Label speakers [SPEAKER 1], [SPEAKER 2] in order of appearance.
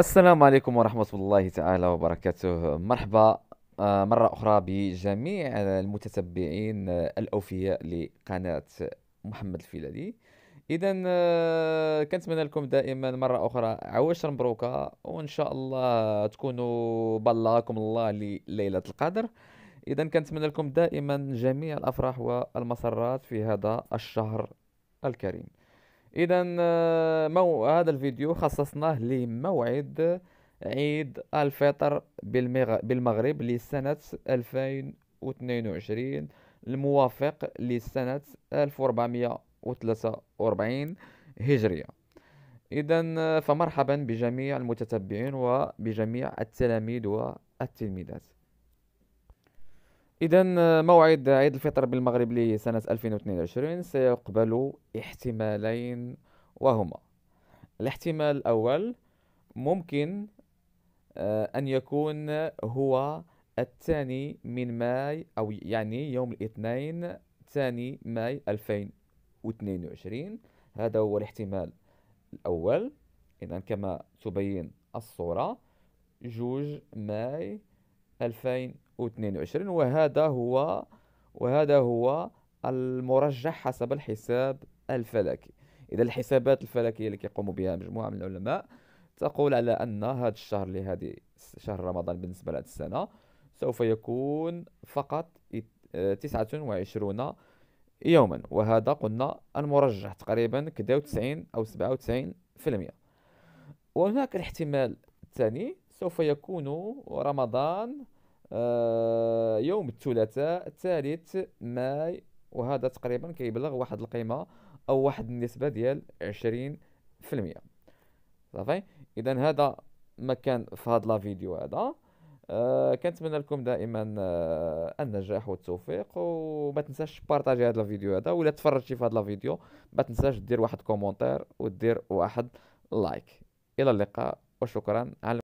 [SPEAKER 1] السلام عليكم ورحمة الله تعالى وبركاته مرحبا آه، مرة أخرى بجميع المتتبعين آه، الأوفياء لقناة محمد الفيلالي إذا آه، كنتمنى لكم دائما مرة أخرى عواشر مبروكة وإن شاء الله تكونوا بلغكم الله لليلة القدر إذا كنتمنى لكم دائما جميع الأفراح والمسرات في هذا الشهر الكريم اذا آه، مو... هذا الفيديو خصصناه لموعد عيد الفطر بالمغ... بالمغرب لسنة 2022 الموافق لسنة 1443 هجرية إذا آه، فمرحبا بجميع المتتبعين وبجميع التلاميذ والتلميذات إذا آه، موعد عيد الفطر بالمغرب لسنة 2022 سيقبل احتمالين وهما الاحتمال الأول ممكن آه، أن يكون هو الثاني من ماي أو يعني يوم الاثنين ثاني ماي 2022 هذا هو الاحتمال الأول إذا كما تبين الصورة جوج ماي 2022 22 وهذا هو وهذا هو المرجح حسب الحساب الفلكي إذا الحسابات الفلكية اللي كيقوموا بها مجموعة من العلماء تقول على أن هذا الشهر لهذه شهر رمضان بالنسبة لهذه السنة سوف يكون فقط 29 يوما وهذا قلنا المرجح تقريبا كداو 90 أو 97 في المئة وهناك الاحتمال الثاني سوف يكون رمضان آه، يوم الثلاثاء الثالث ماي وهذا تقريبا كيبلغ واحد القيمه او واحد النسبه ديال 20% صافي اذا هذا ما كان في هذا لا فيديو هذا آه كنتمنى لكم دائما آه النجاح والتوفيق وما تنساش بارطاجي هذا الفيديو هذا ولا تفرجتي في هذا الفيديو ما تنساش دير واحد كومونتير ودير واحد لايك الى اللقاء وشكرا على